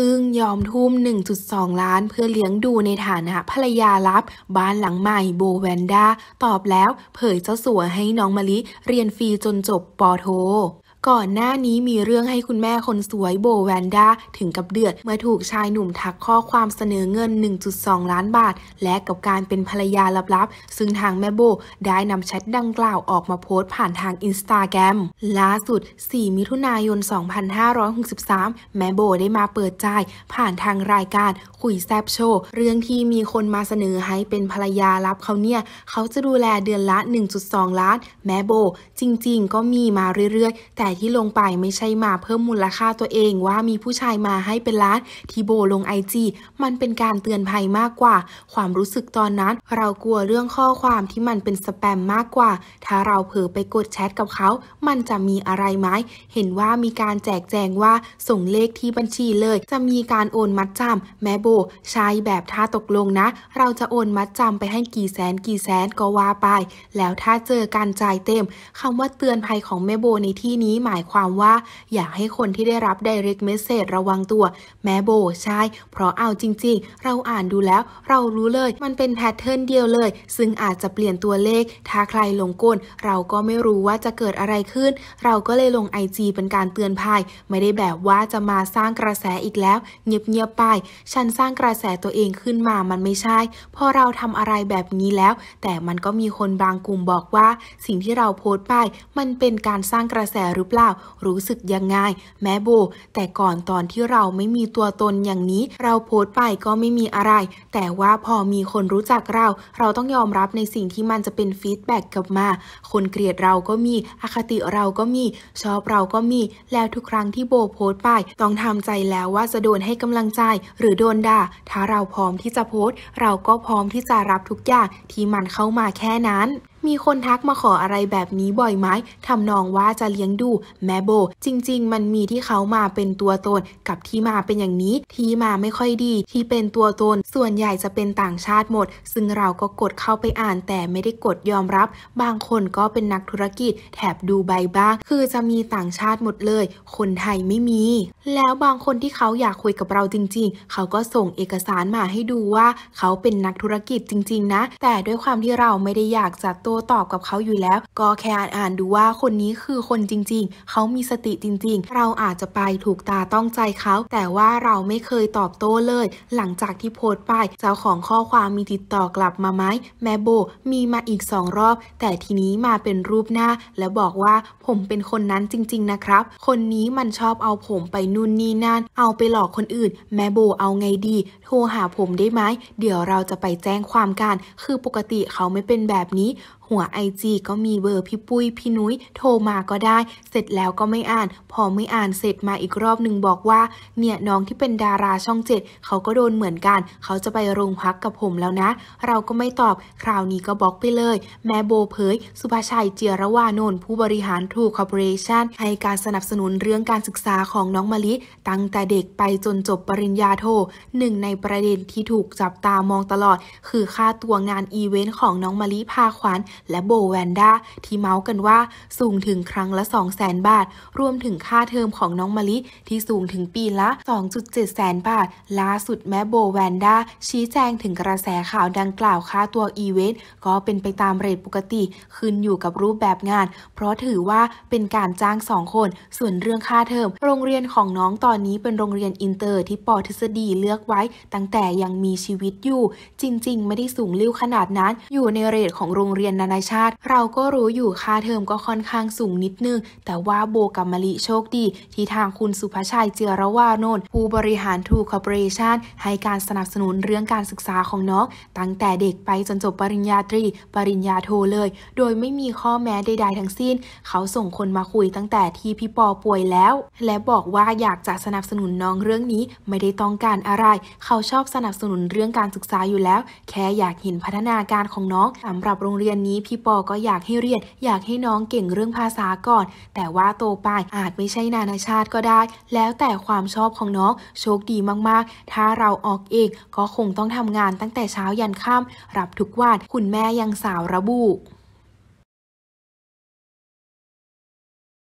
ตึงยอมทุ่ม 1.2 ล้านเพื่อเลี้ยงดูในฐานะภรรยาลับบ้านหลังใหม่โบแวนด้า ตอบแล้วเผยเจ้าสัวให้น้องมะลิเรียนฟรีจนจบปโทก่อนหน้านี้มีเรื่องให้คุณแม่คนสวยโบแวนด้าถึงกับเดือดเมื่อถูกชายหนุ่มทักข้อความเสนอเงิน 1.2 ล้านบาท และกับการเป็นภรรยาลับๆซึ่งทางแม่โบได้นำแชทดังกล่าวออกมาโพสต์ผ่านทางอินสตาแกรมล่าสุด 4 มิถุนายน 2563 แม่โบได้มาเปิดใจผ่านทางรายการคุยแซบโชว์ เรื่องที่มีคนมาเสนอให้เป็นภรรยาลับเขาเนี่ยเขาจะดูแลเดือนละ1.2 ล้าน แม่โบ จริงๆ ก็มีมาเรื่อยๆ แต่ที่ลงไปไม่ใช่มาเพิ่มมูลค่าตัวเองว่ามีผู้ชายมาให้เป็นล้านที่โบลงไอจีมันเป็นการเตือนภัยมากกว่า ความรู้สึกตอนนั้น เรากลัวเรื่องข้อความที่มันเป็นสแปมมากกว่า ถ้าเราเผลอไปกดแชทกับเขา มันจะมีอะไรไหมเห็นว่ามีการแจกแจงว่าส่งเลขที่บัญชีเลย จะมีการโอนมัดจำแม่โบใช้แบบท่าตกลงนะเราจะโอนมัดจำไปให้กี่แสนกี่แสนก็ว่าไปแล้วถ้าเจอการจ่ายเต็มคำว่าเตือนภัยของแม่โบในที่นี้หมายความว่า อยากให้คนที่ได้รับ direct message ระวังตัว แม้โบใช่ เพราะเอาจริงๆ เราอ่านดูแล้วเรารู้เลยมันเป็นแพทเทิร์นเดียวเลย ซึ่งอาจจะเปลี่ยนตัวเลข ถ้าใครหลงกลเราก็ไม่รู้ว่าจะเกิดอะไรขึ้น เราก็เลยลง IG เป็นการเตือนภัยไม่ได้แบบว่าจะมาสร้างกระแสอีกแล้ว เงียบเงียบไป ฉันสร้างกระแสตัวเองขึ้นมามันไม่ใช่พอเราทำอะไรแบบนี้แล้ว แต่มันก็มีคนบางกลุ่มบอกว่า สิ่งที่เราโพสต์ไปมันเป็นการสร้างกระแสหรือเปล่าล่ารู้สึกยังไงแม่โบ แต่ก่อนตอนที่เราไม่มีตัวตนอย่างนี้ เราโพสต์ไปก็ไม่มีอะไร แต่ว่าพอมีคนรู้จักเรา เราต้องยอมรับในสิ่งที่มันจะเป็นฟีดแบ็กกลับมา คนเกลียดเราก็มีอคติเราก็มี ชอบเราก็มี แล้วทุกครั้งที่โบโพสต์ไปต้องทำใจแล้วว่าจะโดนให้กำลังใจหรือโดนด่าถ้าเราพร้อมที่จะโพสต์ เราก็พร้อมที่จะรับทุกอย่างที่มันเข้ามาแค่นั้นมีคนทักมาขออะไรแบบนี้บ่อยไหม ทำนองว่าจะเลี้ยงดูแม่โบ จริง ๆ มันมีที่เขามาเป็นตัวตนกับที่มาเป็นอย่างนี้ที่มาไม่ค่อยดี ที่เป็นตัวตน ส่วนใหญ่จะเป็นต่างชาติหมด ซึ่งเราก็กดเข้าไปอ่าน แต่ไม่ได้กดยอมรับ บางคนก็เป็นนักธุรกิจ แถบดูใบบ้าง คือจะมีต่างชาติหมดเลย คนไทยไม่มี แล้วบางคนที่เขาอยากคุยกับเราจริง ๆ เขาก็ส่งเอกสารมาให้ดูว่าเขาเป็นนักธุรกิจจริง ๆ นะ แต่ด้วยความที่เราไม่ได้อยากจะดตวตอบกับเขาอยู่แล้วก็แค่อ่านดูว่าคนนี้คือคนจริง ๆ เขามีสติจริง ๆ เราอาจจะไปถูกตาต้องใจเขา แต่ว่าเราไม่เคยตอบโต้เลยหลังจากที่โพสต์ไป เจ้าของข้อความมีติดต่อกลับมาไหมแม่โบมีมาอีกสองรอบ แต่ทีนี้มาเป็นรูปหน้า และบอกว่าผมเป็นคนนั้นจริง ๆนะครับ คนนี้มันชอบเอาผมไปนู่นนี่นั่นเอาไปหลอกคนอื่นแม่โบเอาไงดีโทรหาผมได้ไหมเดี๋ยวเราจะไปแจ้งความกันคือปกติเขาไม่เป็นแบบนี้หัวไอจีก็มีเบอร์พี่ปุ้ยพี่นุ้ยโทรมาก็ได้ เสร็จแล้วก็ไม่อ่าน พอไม่อ่านเสร็จมาอีกรอบหนึ่งบอกว่า เนี่ย น้องที่เป็นดาราช่องเจ็ดเขาก็โดนเหมือนกัน เขาจะไปโรงพักกับผมแล้วนะ เราก็ไม่ตอบ คราวนี้ก็บล็อกไปเลย แม่โบเผยสุภาชัยเจียรวานนท์ผู้บริหารทูคอร์ปอเรชั่นให้การสนับสนุนเรื่องการศึกษาของน้องมะลิ ตั้งแต่เด็กไปจนจบปริญญาโทหนึ่งในประเด็นที่ถูกจับตามองตลอด คือค่าตัวงานอีเวนต์ของน้องมะลิพาขวัญและโบแวนด้าที่เมาส์กันว่าสูงถึงครั้งละ 2 0 0แสนบาทรวมถึงค่าเทอมของน้องมะลิ ที่สูงถึงปีละ 2.7 แสนบาทล่าสุดแม้โบแวนด้า ชี้แจงถึงกระแสข่าวดังกล่าวค่าตัวอีเวนต์ก็เป็นไปตามเรทปกติ ขึ้นอยู่กับรูปแบบงาน เพราะถือว่าเป็นการจ้างสองคน ส่วนเรื่องค่าเทอมโรงเรียนของน้องตอนนี้เป็นโรงเรียนอินเตอร์ ที่ปอทฤษฎีเลือกไว้ ตั้งแต่ยังมีชีวิตอยู่ จริงๆ ไม่ได้สูงลิ้วขนาดนั้นอยู่ในเรทของโรงเรียนนั้นานาชาติ เราก็รู้อยู่ค่าเทอมก็ค่อนข้างสูงนิดนึง แต่ว่าโบกับมะลิโชคดีที่ทางคุณสุภชัยเจือระวานนท์ผู้บริหารทูคอร์ปอเรชันให้การสนับสนุนเรื่องการศึกษาของน้อง ตั้งแต่เด็กไปจนจบปริญญาตรีปริญญาโทเลย โดยไม่มีข้อแม้ใดๆทั้งสิ้น เขาส่งคนมาคุยตั้งแต่ที่พี่ปอป่วยแล้ว และบอกว่าอยากจะสนับสนุนน้องเรื่องนี้ ไม่ได้ต้องการอะไร เขาชอบสนับสนุนเรื่องการศึกษาอยู่แล้ว แค่อยากเห็นพัฒนาการของน้องสำหรับโรงเรียนนี้ี้พี่ปอก็อยากให้เรียน อยากให้น้องเก่งเรื่องภาษาก่อน แต่ว่าโตไปอาจไม่ใช่นานาชาติก็ได้ แล้วแต่ความชอบของน้องโชคดีมากๆ ถ้าเราออกเองก็คงต้องทำงานตั้งแต่เช้ายันค่ำรับทุกวันคุณแม่ยังสาวระบุ